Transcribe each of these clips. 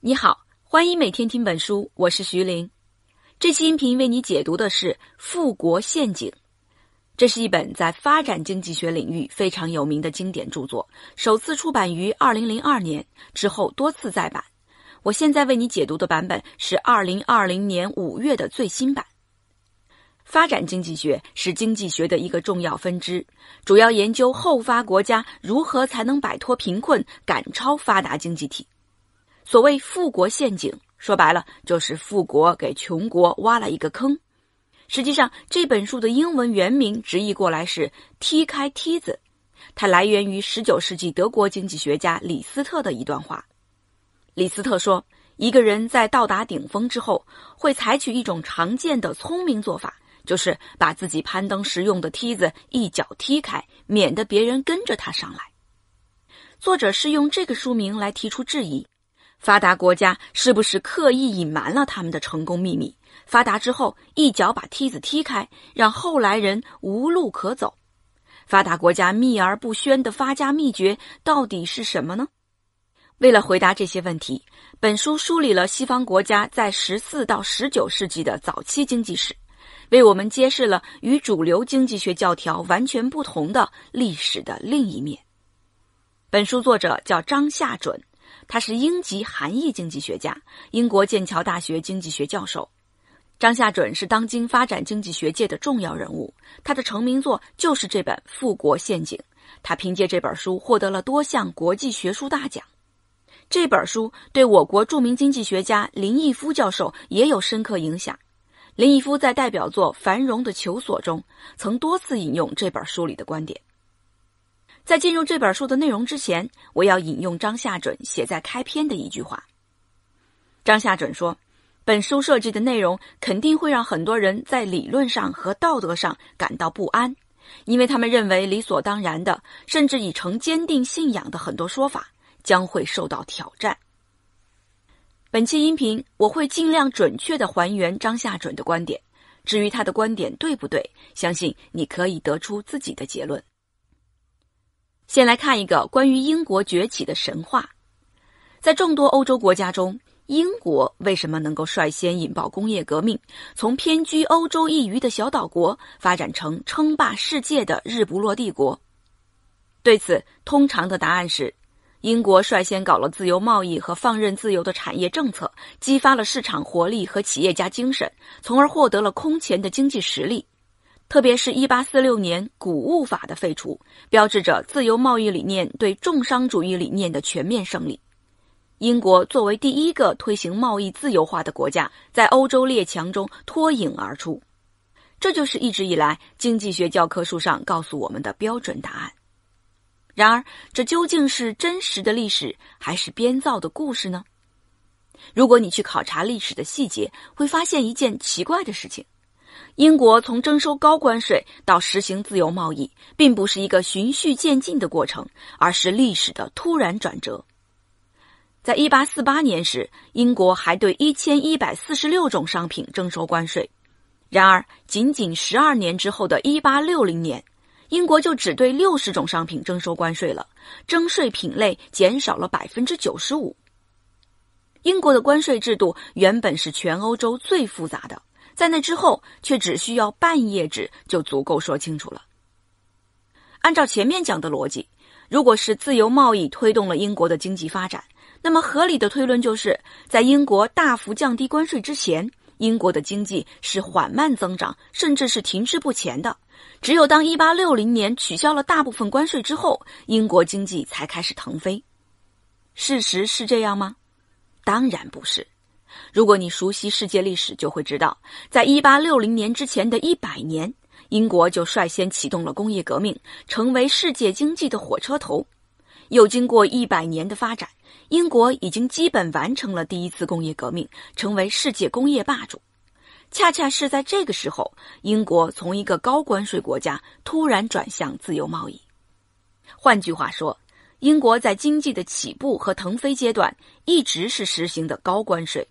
你好，欢迎每天听本书，我是徐玲。这期音频为你解读的是《富国陷阱》，这是一本在发展经济学领域非常有名的经典著作，首次出版于二零零二年，之后多次再版。我现在为你解读的版本是二零二零年五月的最新版。发展经济学是经济学的一个重要分支，主要研究后发国家如何才能摆脱贫困，赶超发达经济体。所谓富国陷阱，说白了就是富国给穷国挖了一个坑。实际上，这本书的英文原名直译过来是“踢开梯子”，它来源于19世纪德国经济学家李斯特的一段话。李斯特说：“一个人在到达顶峰之后，会采取一种常见的聪明做法，就是把自己攀登时用的梯子一脚踢开，免得别人跟着他上来。”作者是用这个书名来提出质疑。发达国家是不是刻意隐瞒了他们的成功秘密？发达之后，一脚把梯子踢开，让后来人无路可走。发达国家秘而不宣的发家秘诀到底是什么呢？为了回答这些问题，本书梳理了西方国家在十四到十九世纪的早期经济史，为我们揭示了与主流经济学教条完全不同的历史的另一面。本书作者叫张夏准。他是英籍韩裔经济学家，英国剑桥大学经济学教授张夏准是当今发展经济学界的重要人物。他的成名作就是这本《富国陷阱》，他凭借这本书获得了多项国际学术大奖。这本书对我国著名经济学家林毅夫教授也有深刻影响。林毅夫在代表作《繁荣的求索》中曾多次引用这本书里的观点。在进入这本书的内容之前，我要引用张夏准写在开篇的一句话。张夏准说：“本书设计的内容肯定会让很多人在理论上和道德上感到不安，因为他们认为理所当然的，甚至已成坚定信仰的很多说法将会受到挑战。”本期音频我会尽量准确的还原张夏准的观点。至于他的观点对不对，相信你可以得出自己的结论。先来看一个关于英国崛起的神话，在众多欧洲国家中，英国为什么能够率先引爆工业革命，从偏居欧洲一隅的小岛国发展成称霸世界的日不落帝国？对此，通常的答案是：英国率先搞了自由贸易和放任自由的产业政策，激发了市场活力和企业家精神，从而获得了空前的经济实力。特别是1846年《谷物法》的废除，标志着自由贸易理念对重商主义理念的全面胜利。英国作为第一个推行贸易自由化的国家，在欧洲列强中脱颖而出。这就是一直以来经济学教科书上告诉我们的标准答案。然而，这究竟是真实的历史，还是编造的故事呢？如果你去考察历史的细节，会发现一件奇怪的事情。英国从征收高关税到实行自由贸易，并不是一个循序渐进的过程，而是历史的突然转折。在1848年时，英国还对1146种商品征收关税；然而，仅仅12年之后的1860年，英国就只对60种商品征收关税了，征税品类减少了95%。英国的关税制度原本是全欧洲最复杂的。在那之后，却只需要半页纸就足够说清楚了。按照前面讲的逻辑，如果是自由贸易推动了英国的经济发展，那么合理的推论就是在英国大幅降低关税之前，英国的经济是缓慢增长，甚至是停滞不前的。只有当1860年取消了大部分关税之后，英国经济才开始腾飞。事实是这样吗？当然不是。如果你熟悉世界历史，就会知道，在1860年之前的一百年，英国就率先启动了工业革命，成为世界经济的火车头。又经过一百年的发展，英国已经基本完成了第一次工业革命，成为世界工业霸主。恰恰是在这个时候，英国从一个高关税国家突然转向自由贸易。换句话说，英国在经济的起步和腾飞阶段，一直是实行的高关税。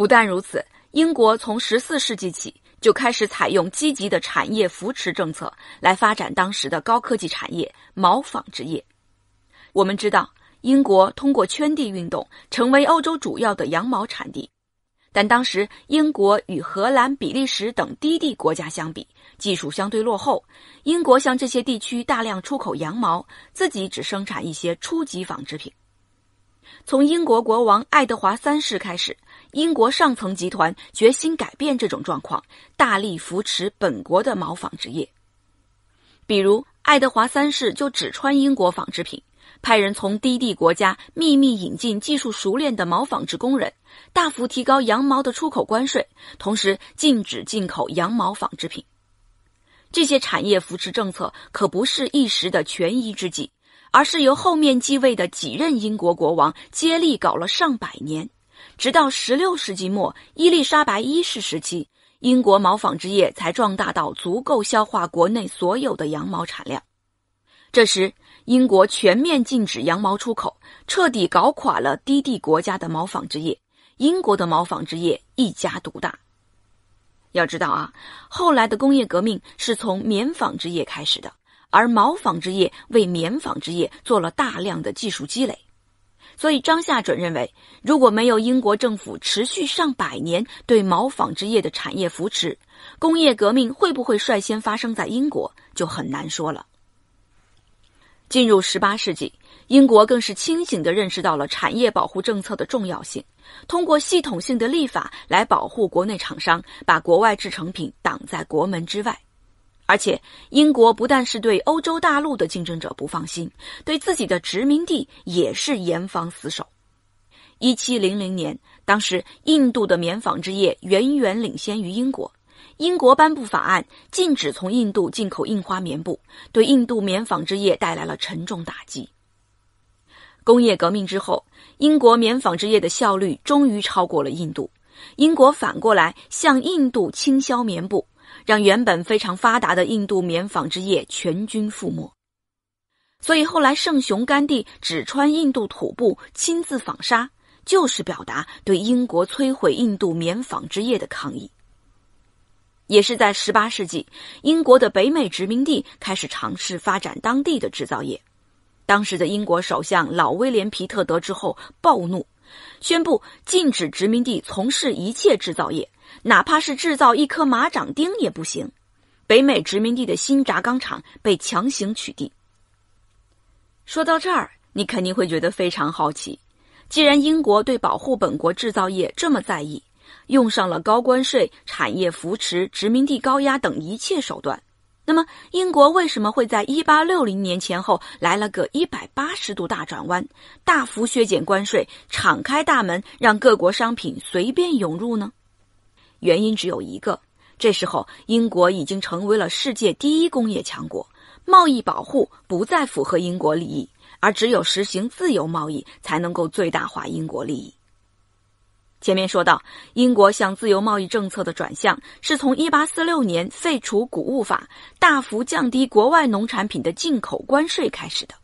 不但如此，英国从十四世纪起就开始采用积极的产业扶持政策来发展当时的高科技产业毛纺织业。我们知道，英国通过圈地运动成为欧洲主要的羊毛产地，但当时英国与荷兰、比利时等低地国家相比，技术相对落后。英国向这些地区大量出口羊毛，自己只生产一些初级纺织品。从英国国王爱德华三世开始。英国上层集团决心改变这种状况，大力扶持本国的毛纺织业。比如，爱德华三世就只穿英国纺织品，派人从低地国家秘密引进技术熟练的毛纺织工人，大幅提高羊毛的出口关税，同时禁止进口羊毛纺织品。这些产业扶持政策可不是一时的权宜之计，而是由后面继位的几任英国国王接力搞了上百年。直到十六世纪末，伊丽莎白一世时期，英国毛纺织业才壮大到足够消化国内所有的羊毛产量。这时，英国全面禁止羊毛出口，彻底搞垮了低地国家的毛纺织业，英国的毛纺织业一家独大。要知道啊，后来的工业革命是从棉纺织业开始的，而毛纺织业为棉纺织业做了大量的技术积累。所以，张夏准认为，如果没有英国政府持续上百年对毛纺织业的产业扶持，工业革命会不会率先发生在英国就很难说了。进入十八世纪，英国更是清醒地认识到了产业保护政策的重要性，通过系统性的立法来保护国内厂商，把国外制成品挡在国门之外。而且，英国不但是对欧洲大陆的竞争者不放心，对自己的殖民地也是严防死守。一七零零年，当时印度的棉纺织业远远领先于英国，英国颁布法案禁止从印度进口印花棉布，对印度棉纺织业带来了沉重打击。工业革命之后，英国棉纺织业的效率终于超过了印度，英国反过来向印度倾销棉布。让原本非常发达的印度棉纺织业全军覆没，所以后来圣雄甘地只穿印度土布，亲自纺纱，就是表达对英国摧毁印度棉纺织业的抗议。也是在18世纪，英国的北美殖民地开始尝试发展当地的制造业，当时的英国首相老威廉皮特得知后暴怒，宣布禁止殖民地从事一切制造业。哪怕是制造一颗马掌钉也不行，北美殖民地的新轧钢厂被强行取缔。说到这儿，你肯定会觉得非常好奇：既然英国对保护本国制造业这么在意，用上了高关税、产业扶持、殖民地高压等一切手段，那么英国为什么会在1860年前后来了个180度大转弯，大幅削减关税，敞开大门让各国商品随便涌入呢？原因只有一个，这时候英国已经成为了世界第一工业强国，贸易保护不再符合英国利益，而只有实行自由贸易才能够最大化英国利益。前面说到，英国向自由贸易政策的转向是从一八四六年废除谷物法，大幅降低国外农产品的进口关税开始的。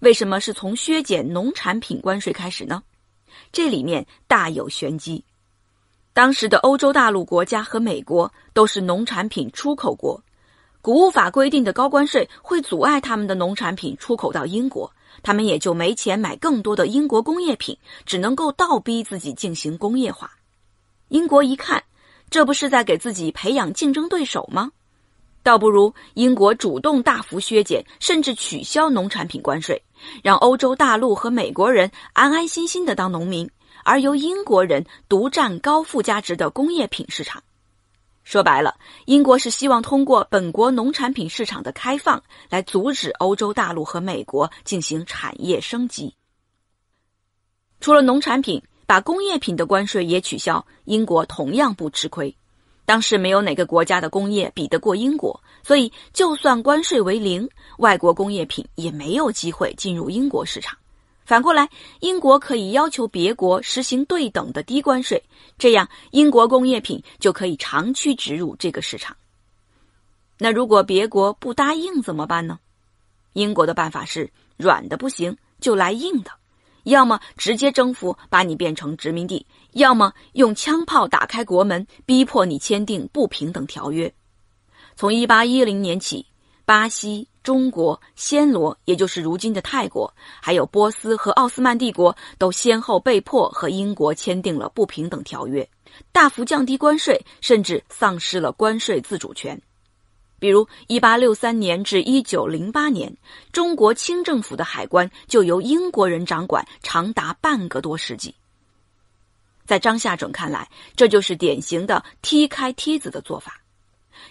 为什么是从削减农产品关税开始呢？这里面大有玄机。当时的欧洲大陆国家和美国都是农产品出口国，谷物法规定的高关税会阻碍他们的农产品出口到英国，他们也就没钱买更多的英国工业品，只能够倒逼自己进行工业化。英国一看，这不是在给自己培养竞争对手吗？倒不如英国主动大幅削减甚至取消农产品关税，让欧洲大陆和美国人安安心心的当农民。而由英国人独占高附加值的工业品市场，说白了，英国是希望通过本国农产品市场的开放，来阻止欧洲大陆和美国进行产业升级。除了农产品，把工业品的关税也取消，英国同样不吃亏。当时没有哪个国家的工业比得过英国，所以就算关税为零，外国工业品也没有机会进入英国市场。反过来，英国可以要求别国实行对等的低关税，这样英国工业品就可以长驱直入这个市场。那如果别国不答应怎么办呢？英国的办法是软的不行就来硬的，要么直接征服把你变成殖民地，要么用枪炮打开国门，逼迫你签订不平等条约。从一八一零年起，巴西。中国、暹罗（也就是如今的泰国），还有波斯和奥斯曼帝国，都先后被迫和英国签订了不平等条约，大幅降低关税，甚至丧失了关税自主权。比如，1863年至1908年，中国清政府的海关就由英国人掌管，长达半个多世纪。在张夏准看来，这就是典型的踢开梯子的做法。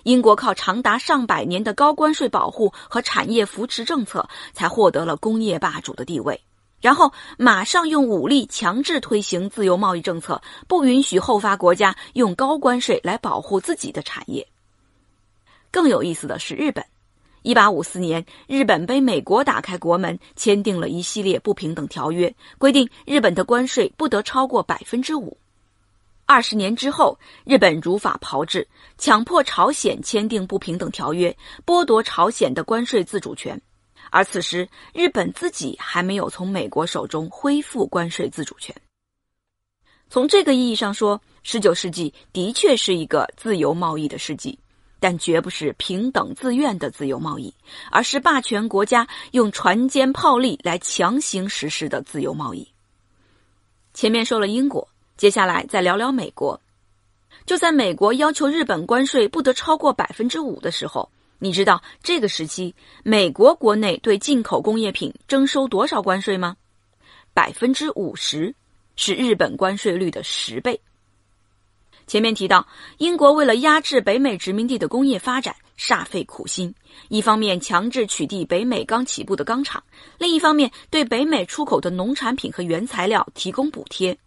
英国靠长达上百年的高关税保护和产业扶持政策，才获得了工业霸主的地位，然后马上用武力强制推行自由贸易政策，不允许后发国家用高关税来保护自己的产业。更有意思的是，日本，一八五四年，日本被美国打开国门，签订了一系列不平等条约，规定日本的关税不得超过百分之五。二十年之后，日本如法炮制，强迫朝鲜签订不平等条约，剥夺朝鲜的关税自主权。而此时，日本自己还没有从美国手中恢复关税自主权。从这个意义上说，十九世纪的确是一个自由贸易的世纪，但绝不是平等自愿的自由贸易，而是霸权国家用船坚炮利来强行实施的自由贸易。前面说了英国。接下来再聊聊美国。就在美国要求日本关税不得超过百分之五的时候，你知道这个时期美国国内对进口工业品征收多少关税吗？百分之五十，是日本关税率的十倍。前面提到，英国为了压制北美殖民地的工业发展，煞费苦心：一方面强制取缔北美刚起步的钢厂，另一方面对北美出口的农产品和原材料提供补贴。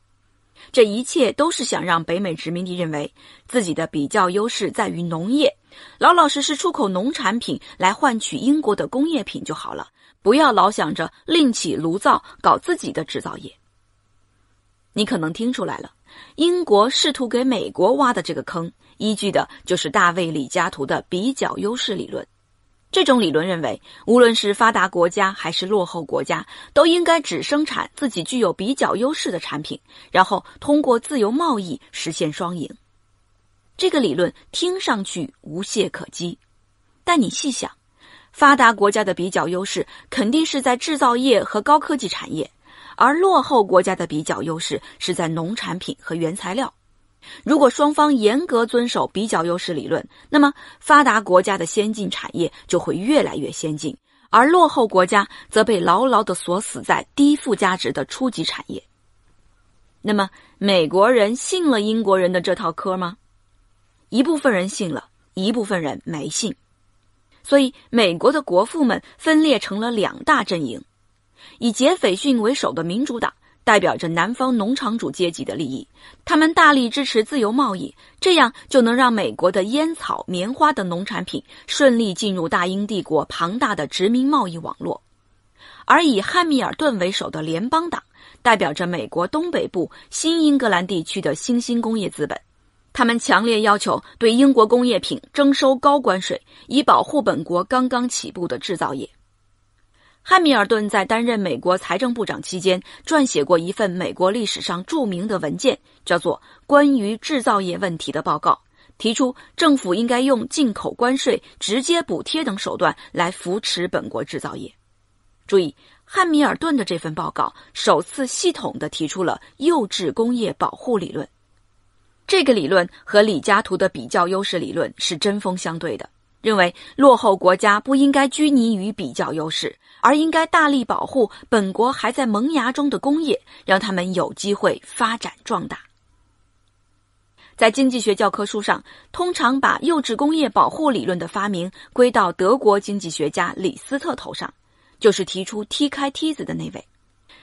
这一切都是想让北美殖民地认为自己的比较优势在于农业，老老实实出口农产品来换取英国的工业品就好了，不要老想着另起炉灶搞自己的制造业。你可能听出来了，英国试图给美国挖的这个坑，依据的就是大卫李嘉图的比较优势理论。这种理论认为，无论是发达国家还是落后国家，都应该只生产自己具有比较优势的产品，然后通过自由贸易实现双赢。这个理论听上去无懈可击，但你细想，发达国家的比较优势肯定是在制造业和高科技产业，而落后国家的比较优势是在农产品和原材料。如果双方严格遵守比较优势理论，那么发达国家的先进产业就会越来越先进，而落后国家则被牢牢地锁死在低附加值的初级产业。那么美国人信了英国人的这套科吗？一部分人信了，一部分人没信。所以美国的国父们分裂成了两大阵营，以杰斐逊为首的民主党。代表着南方农场主阶级的利益，他们大力支持自由贸易，这样就能让美国的烟草、棉花等农产品顺利进入大英帝国庞大的殖民贸易网络。而以汉密尔顿为首的联邦党，代表着美国东北部新英格兰地区的新兴工业资本，他们强烈要求对英国工业品征收高关税，以保护本国刚刚起步的制造业。汉密尔顿在担任美国财政部长期间，撰写过一份美国历史上著名的文件，叫做《关于制造业问题的报告》，提出政府应该用进口关税、直接补贴等手段来扶持本国制造业。注意，汉密尔顿的这份报告首次系统地提出了幼稚工业保护理论。这个理论和李嘉图的比较优势理论是针锋相对的，认为落后国家不应该拘泥于比较优势。而应该大力保护本国还在萌芽中的工业，让他们有机会发展壮大。在经济学教科书上，通常把幼稚工业保护理论的发明归到德国经济学家李斯特头上，就是提出踢开梯子的那位。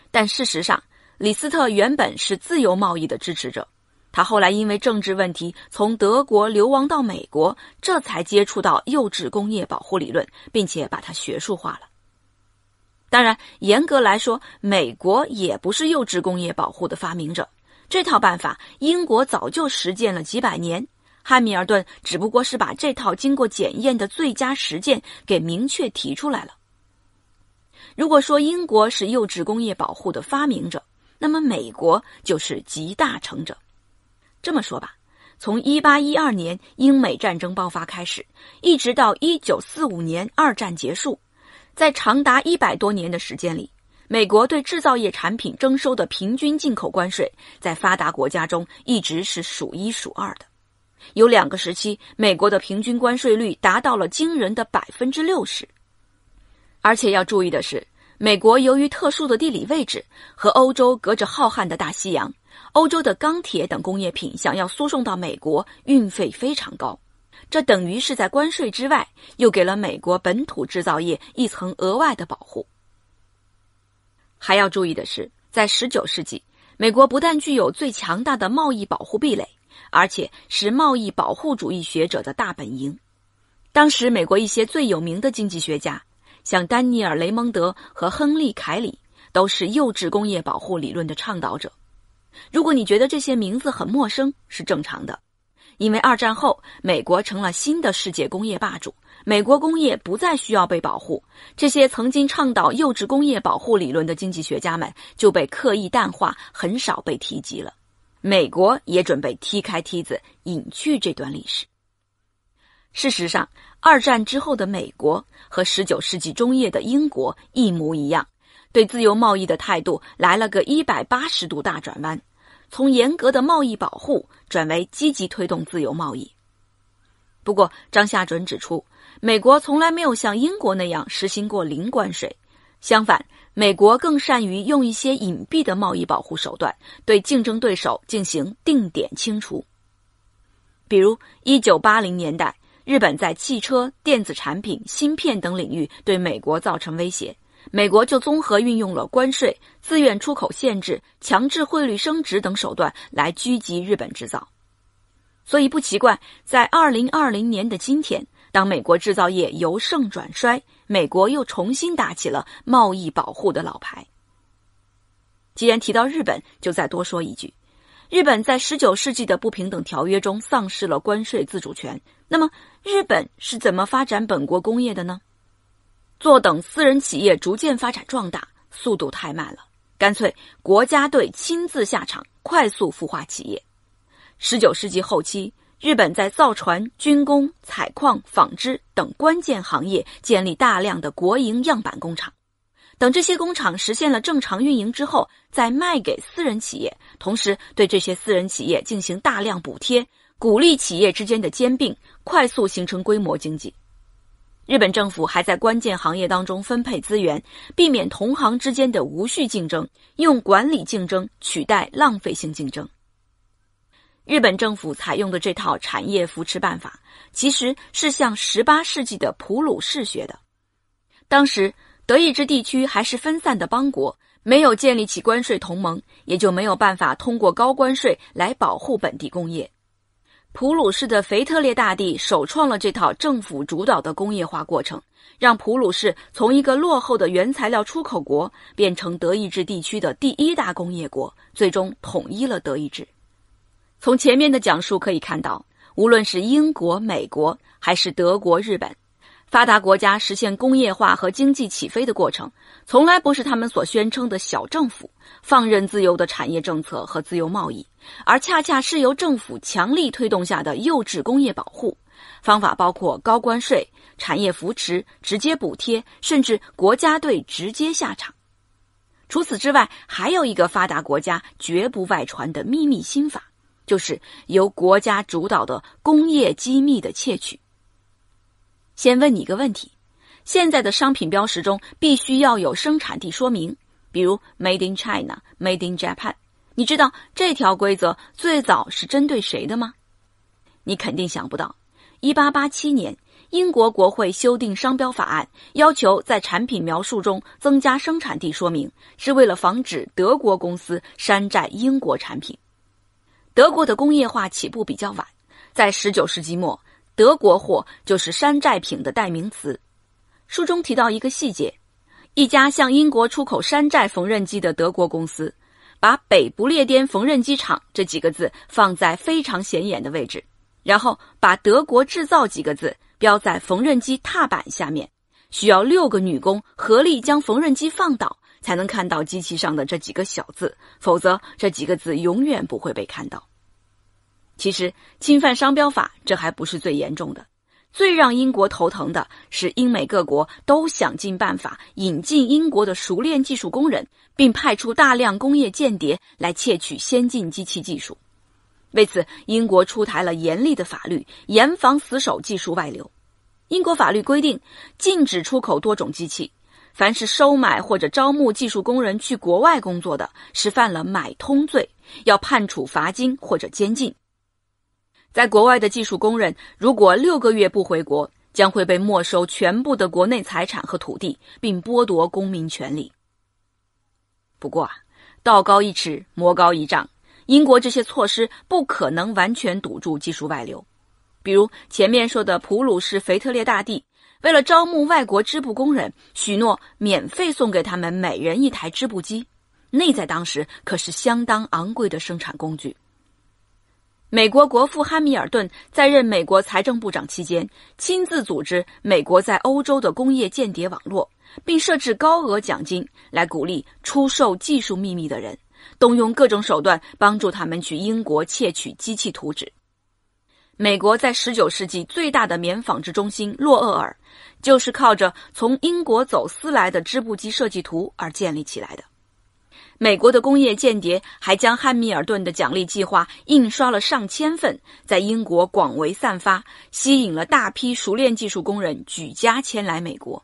但事实上，李斯特原本是自由贸易的支持者，他后来因为政治问题从德国流亡到美国，这才接触到幼稚工业保护理论，并且把它学术化了。当然，严格来说，美国也不是幼稚工业保护的发明者。这套办法，英国早就实践了几百年。汉密尔顿只不过是把这套经过检验的最佳实践给明确提出来了。如果说英国是幼稚工业保护的发明者，那么美国就是集大成者。这么说吧，从1812年英美战争爆发开始，一直到1945年二战结束。在长达一百多年的时间里，美国对制造业产品征收的平均进口关税，在发达国家中一直是数一数二的。有两个时期，美国的平均关税率达到了惊人的百分之六十。而且要注意的是，美国由于特殊的地理位置和欧洲隔着浩瀚的大西洋，欧洲的钢铁等工业品想要输送到美国，运费非常高。这等于是在关税之外，又给了美国本土制造业一层额外的保护。还要注意的是，在19世纪，美国不但具有最强大的贸易保护壁垒，而且是贸易保护主义学者的大本营。当时，美国一些最有名的经济学家，像丹尼尔·雷蒙德和亨利·凯里，都是幼稚工业保护理论的倡导者。如果你觉得这些名字很陌生，是正常的。因为二战后，美国成了新的世界工业霸主，美国工业不再需要被保护，这些曾经倡导幼稚工业保护理论的经济学家们就被刻意淡化，很少被提及了。美国也准备踢开梯子，隐去这段历史。事实上，二战之后的美国和19世纪中叶的英国一模一样，对自由贸易的态度来了个一百八十度大转弯。从严格的贸易保护转为积极推动自由贸易。不过，张夏准指出，美国从来没有像英国那样实行过零关税，相反，美国更善于用一些隐蔽的贸易保护手段对竞争对手进行定点清除。比如，1980年代，日本在汽车、电子产品、芯片等领域对美国造成威胁。美国就综合运用了关税、自愿出口限制、强制汇率升值等手段来狙击日本制造，所以不奇怪，在二零二零年的今天，当美国制造业由盛转衰，美国又重新打起了贸易保护的老牌。既然提到日本，就再多说一句：日本在十九世纪的不平等条约中丧失了关税自主权，那么日本是怎么发展本国工业的呢？坐等私人企业逐渐发展壮大，速度太慢了。干脆国家队亲自下场，快速孵化企业。十九世纪后期，日本在造船、军工、采矿、纺织等关键行业建立大量的国营样板工厂。等这些工厂实现了正常运营之后，再卖给私人企业，同时对这些私人企业进行大量补贴，鼓励企业之间的兼并，快速形成规模经济。日本政府还在关键行业当中分配资源，避免同行之间的无序竞争，用管理竞争取代浪费性竞争。日本政府采用的这套产业扶持办法，其实是向18世纪的普鲁士学的。当时，德意志地区还是分散的邦国，没有建立起关税同盟，也就没有办法通过高关税来保护本地工业。普鲁士的腓特烈大帝首创了这套政府主导的工业化过程，让普鲁士从一个落后的原材料出口国变成德意志地区的第一大工业国，最终统一了德意志。从前面的讲述可以看到，无论是英国、美国，还是德国、日本。发达国家实现工业化和经济起飞的过程，从来不是他们所宣称的小政府、放任自由的产业政策和自由贸易，而恰恰是由政府强力推动下的幼稚工业保护。方法包括高关税、产业扶持、直接补贴，甚至国家队直接下场。除此之外，还有一个发达国家绝不外传的秘密心法，就是由国家主导的工业机密的窃取。先问你一个问题：现在的商品标识中必须要有生产地说明，比如 “Made in China”、“Made in Japan”。你知道这条规则最早是针对谁的吗？你肯定想不到。1887年，英国国会修订商标法案，要求在产品描述中增加生产地说明，是为了防止德国公司山寨英国产品。德国的工业化起步比较晚，在19世纪末。德国货就是山寨品的代名词。书中提到一个细节：一家向英国出口山寨缝纫机的德国公司，把“北不列颠缝纫机厂”这几个字放在非常显眼的位置，然后把“德国制造”几个字标在缝纫机踏板下面。需要六个女工合力将缝纫机放倒，才能看到机器上的这几个小字，否则这几个字永远不会被看到。其实，侵犯商标法这还不是最严重的，最让英国头疼的是，英美各国都想尽办法引进英国的熟练技术工人，并派出大量工业间谍来窃取先进机器技术。为此，英国出台了严厉的法律，严防死守技术外流。英国法律规定，禁止出口多种机器。凡是收买或者招募技术工人去国外工作的是犯了买通罪，要判处罚金或者监禁。在国外的技术工人，如果六个月不回国，将会被没收全部的国内财产和土地，并剥夺公民权利。不过啊，道高一尺，魔高一丈，英国这些措施不可能完全堵住技术外流。比如前面说的普鲁士腓特烈大帝，为了招募外国织布工人，许诺免费送给他们每人一台织布机，那在当时可是相当昂贵的生产工具。美国国父汉密尔顿在任美国财政部长期间，亲自组织美国在欧洲的工业间谍网络，并设置高额奖金来鼓励出售技术秘密的人，动用各种手段帮助他们去英国窃取机器图纸。美国在19世纪最大的棉纺织中心洛厄尔，就是靠着从英国走私来的织布机设计图而建立起来的。美国的工业间谍还将汉密尔顿的奖励计划印刷了上千份，在英国广为散发，吸引了大批熟练技术工人举家迁来美国。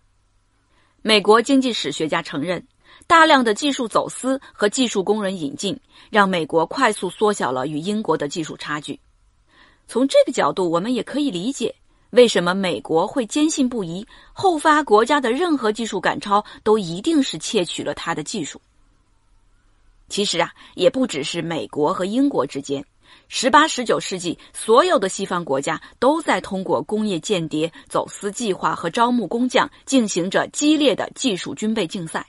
美国经济史学家承认，大量的技术走私和技术工人引进，让美国快速缩小了与英国的技术差距。从这个角度，我们也可以理解为什么美国会坚信不疑，后发国家的任何技术赶超都一定是窃取了他的技术。其实啊，也不只是美国和英国之间。十八、十九世纪，所有的西方国家都在通过工业间谍、走私计划和招募工匠，进行着激烈的技术军备竞赛。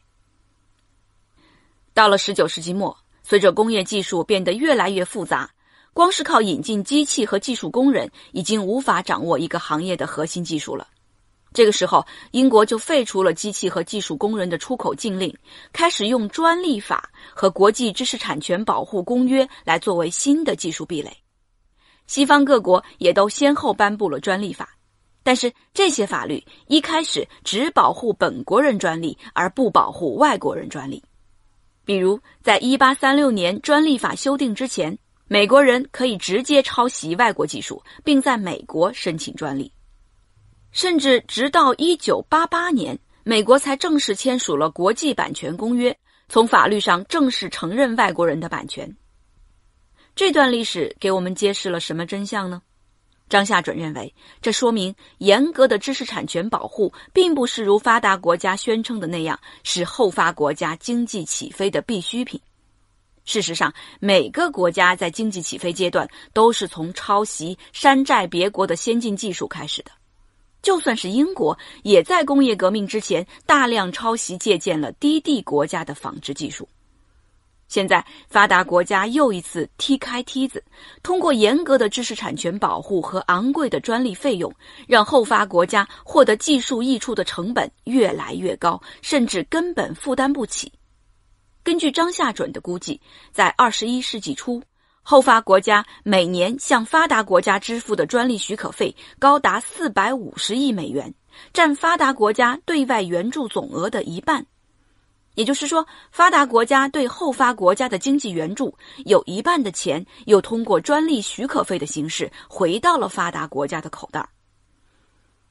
到了十九世纪末，随着工业技术变得越来越复杂，光是靠引进机器和技术工人，已经无法掌握一个行业的核心技术了。这个时候，英国就废除了机器和技术工人的出口禁令，开始用专利法和国际知识产权保护公约来作为新的技术壁垒。西方各国也都先后颁布了专利法，但是这些法律一开始只保护本国人专利，而不保护外国人专利。比如，在1836年专利法修订之前，美国人可以直接抄袭外国技术，并在美国申请专利。甚至直到一九八八年，美国才正式签署了国际版权公约，从法律上正式承认外国人的版权。这段历史给我们揭示了什么真相呢？张夏准认为，这说明严格的知识产权保护并不是如发达国家宣称的那样是后发国家经济起飞的必需品。事实上，每个国家在经济起飞阶段都是从抄袭、山寨别国的先进技术开始的。就算是英国，也在工业革命之前大量抄袭借鉴了低地国家的纺织技术。现在发达国家又一次踢开梯子，通过严格的知识产权保护和昂贵的专利费用，让后发国家获得技术益处的成本越来越高，甚至根本负担不起。根据张夏准的估计，在二十一世纪初。后发国家每年向发达国家支付的专利许可费高达四百五十亿美元，占发达国家对外援助总额的一半。也就是说，发达国家对后发国家的经济援助有一半的钱又通过专利许可费的形式回到了发达国家的口袋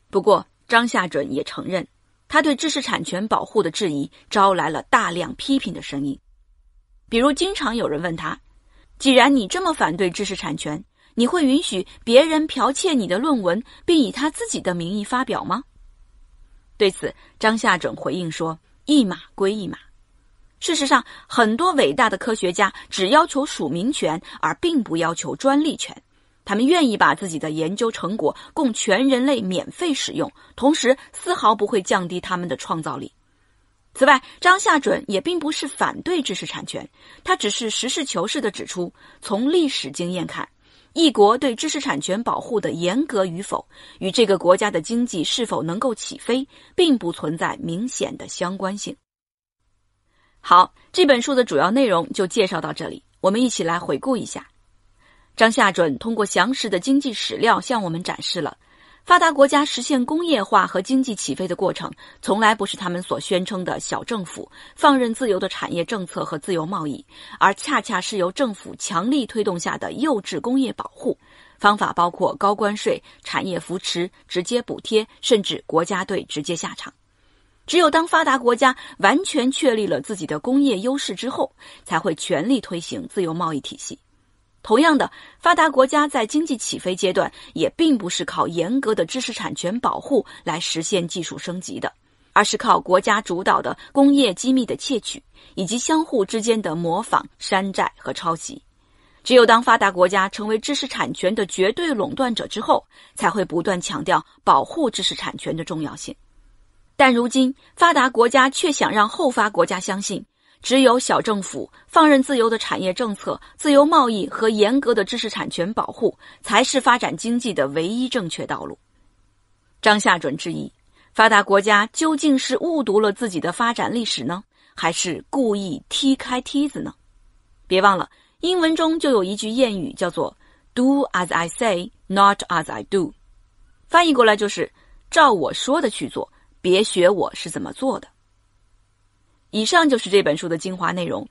不过，张夏准也承认，他对知识产权保护的质疑招来了大量批评的声音，比如经常有人问他。既然你这么反对知识产权，你会允许别人剽窃你的论文并以他自己的名义发表吗？对此，张夏准回应说：“一码归一码。事实上，很多伟大的科学家只要求署名权，而并不要求专利权。他们愿意把自己的研究成果供全人类免费使用，同时丝毫不会降低他们的创造力。”此外，张夏准也并不是反对知识产权，他只是实事求是的指出，从历史经验看，一国对知识产权保护的严格与否，与这个国家的经济是否能够起飞，并不存在明显的相关性。好，这本书的主要内容就介绍到这里，我们一起来回顾一下。张夏准通过详实的经济史料，向我们展示了。发达国家实现工业化和经济起飞的过程，从来不是他们所宣称的小政府、放任自由的产业政策和自由贸易，而恰恰是由政府强力推动下的幼稚工业保护。方法包括高关税、产业扶持、直接补贴，甚至国家队直接下场。只有当发达国家完全确立了自己的工业优势之后，才会全力推行自由贸易体系。同样的，发达国家在经济起飞阶段也并不是靠严格的知识产权保护来实现技术升级的，而是靠国家主导的工业机密的窃取以及相互之间的模仿、山寨和抄袭。只有当发达国家成为知识产权的绝对垄断者之后，才会不断强调保护知识产权的重要性。但如今，发达国家却想让后发国家相信。只有小政府放任自由的产业政策、自由贸易和严格的知识产权保护，才是发展经济的唯一正确道路。张夏准质疑：发达国家究竟是误读了自己的发展历史呢，还是故意踢开梯子呢？别忘了，英文中就有一句谚语，叫做 “Do as I say, not as I do”，翻译过来就是“照我说的去做，别学我是怎么做的”。以上就是这本书的精华内容。